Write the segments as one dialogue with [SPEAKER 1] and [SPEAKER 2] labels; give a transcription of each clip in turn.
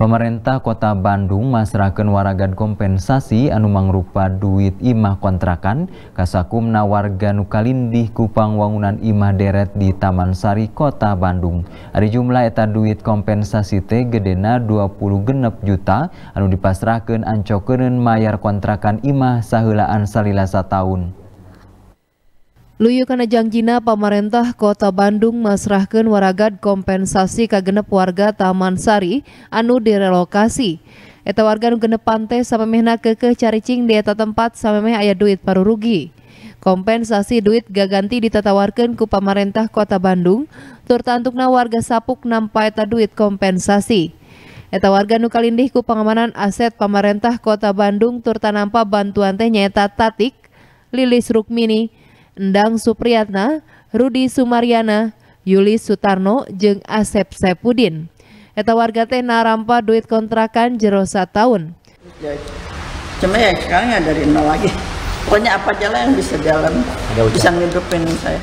[SPEAKER 1] Pemerintah Kota Bandung masrahkan waragan kompensasi anu mangrupa duit imah kontrakan kasakumna warga nukalindih kupang wangunan imah deret di Taman Sari Kota Bandung. Ada jumlah eta duit kompensasi teh gedena 20 genep juta anu dipasrahkan ancokeun mayar kontrakan imah saheulaan salilasa tahun.
[SPEAKER 2] Luyu kana janjina pemerintah Kota Bandung masrahkan waragat kompensasi kagenep warga Taman Sari anu direlokasi. Eta warga anu genep pantai samemehna keke caricing di eta tempat samemeh ayah duit paru rugi. Kompensasi duit gak gaganti ditatawarkan ku pemerintah Kota Bandung, tertantukna warga sapuk nampai eta duit kompensasi. Eta warga nu kalindih ku pengamanan aset pemerintah Kota Bandung turtanampa bantuan teh nyeta Tatik, Lilis Rukmini, Endang Supriyatna, Rudi Sumaryana, Yuli Sutarno Jeng Asep Sepudin. Eta warga teh narampa duit kontrakan jero tahun. Ya, cuma ya sekarang ya dari nol lagi. Pokoknya apa jalan yang bisa jalan, bisa ngidupin saya.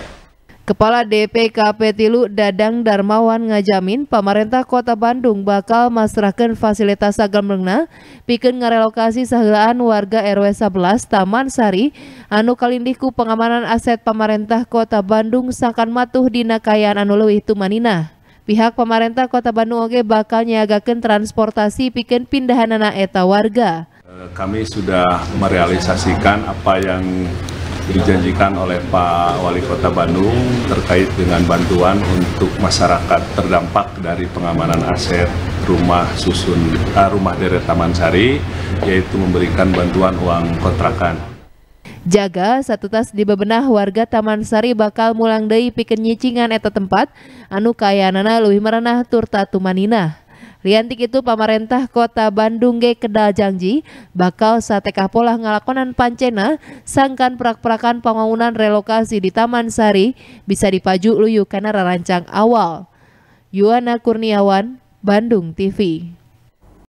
[SPEAKER 2] Kepala DPKP Tilu Dadang Darmawan ngajamin pemerintah kota Bandung bakal masrahkan fasilitas sagamlengna pikeun ngerelokasi sahelaan warga RW 11 Taman Sari anu kalindiku pengamanan aset pemerintah kota Bandung sakan matuh di kayaan anu leuwih tumanina. Pihak pemerintah kota Bandung oge bakal nyagakan transportasi pindahan pindahan eta warga.
[SPEAKER 3] Eh, kami sudah merealisasikan apa yang dijanjikan oleh Pak Wali Kota Bandung terkait dengan bantuan untuk masyarakat terdampak dari pengamanan aset rumah susun uh, rumah deret Taman Sari yaitu memberikan bantuan uang kontrakan.
[SPEAKER 2] Jaga satu tas di bebenah warga Taman Sari bakal mulang deui pikeun nyicingan eta tempat anu kayanana leuwih merenah turta tumanina. Liantik itu pemerintah kota Bandung ge kedal janji bakal sate kapolah ngalakonan pancena sangkan perak-perakan pembangunan relokasi di Taman Sari bisa dipaju luyu karena rancang awal. Yuana Kurniawan, Bandung TV.